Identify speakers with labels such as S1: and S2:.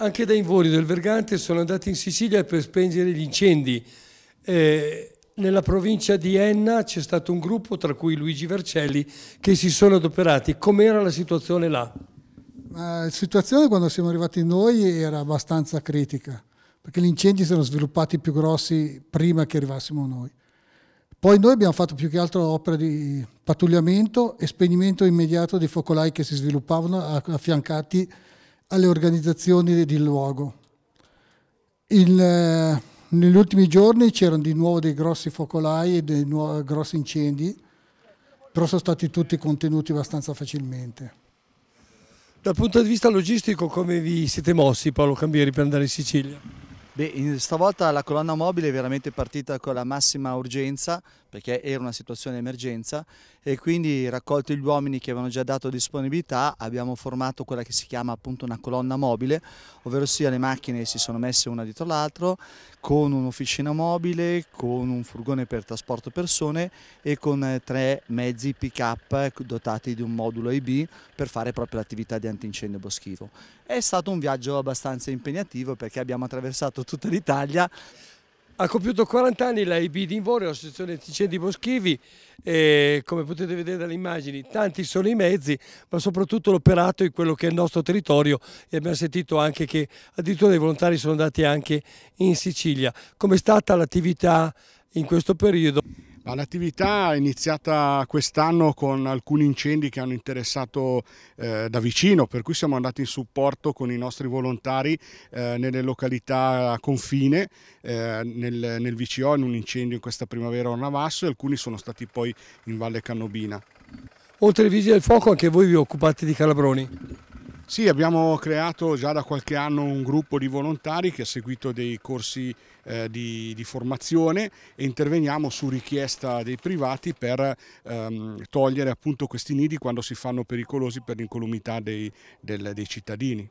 S1: Anche da Invori del Vergante sono andati in Sicilia per spengere gli incendi. Eh, nella provincia di Enna c'è stato un gruppo, tra cui Luigi Vercelli, che si sono adoperati. Com'era la situazione là?
S2: La situazione quando siamo arrivati noi era abbastanza critica, perché gli incendi si erano sviluppati più grossi prima che arrivassimo noi. Poi noi abbiamo fatto più che altro opere di pattugliamento e spegnimento immediato dei focolai che si sviluppavano affiancati alle organizzazioni del luogo. Il, eh, negli ultimi giorni c'erano di nuovo dei grossi focolai e dei nuovi, grossi incendi, però sono stati tutti contenuti abbastanza facilmente.
S1: Dal punto di vista logistico come vi siete mossi Paolo Cambieri per andare in Sicilia?
S3: Beh, stavolta la colonna mobile è veramente partita con la massima urgenza perché era una situazione di emergenza e quindi raccolti gli uomini che avevano già dato disponibilità abbiamo formato quella che si chiama appunto una colonna mobile, ovvero sia le macchine si sono messe una dietro l'altra con un'officina mobile, con un furgone per trasporto persone e con eh, tre mezzi pick up dotati di un modulo IB per fare proprio l'attività di antincendio boschivo. È stato un viaggio abbastanza impegnativo perché abbiamo attraversato tutta l'Italia. Ha compiuto 40 anni la IB di Invorio, associazione Ticen di Boschivi e come potete vedere
S1: dalle immagini tanti sono i mezzi ma soprattutto l'operato in quello che è il nostro territorio e abbiamo sentito anche che addirittura dei volontari sono andati anche in Sicilia. Com'è stata
S4: l'attività in questo periodo? L'attività è iniziata quest'anno con alcuni incendi che hanno interessato eh, da vicino, per cui siamo andati in supporto con i nostri volontari eh, nelle località a confine, eh, nel, nel VCO, in un incendio in questa primavera a Navasso e alcuni sono stati poi in Valle Cannobina.
S1: Oltre ai vigili del fuoco anche voi
S4: vi occupate di
S1: Calabroni?
S4: Sì, abbiamo creato già da qualche anno un gruppo di volontari che ha seguito dei corsi eh, di, di, formazione e interveniamo su richiesta dei privati per ehm, togliere appunto questi nidi quando si fanno pericolosi per l'incolumità dei, dei cittadini.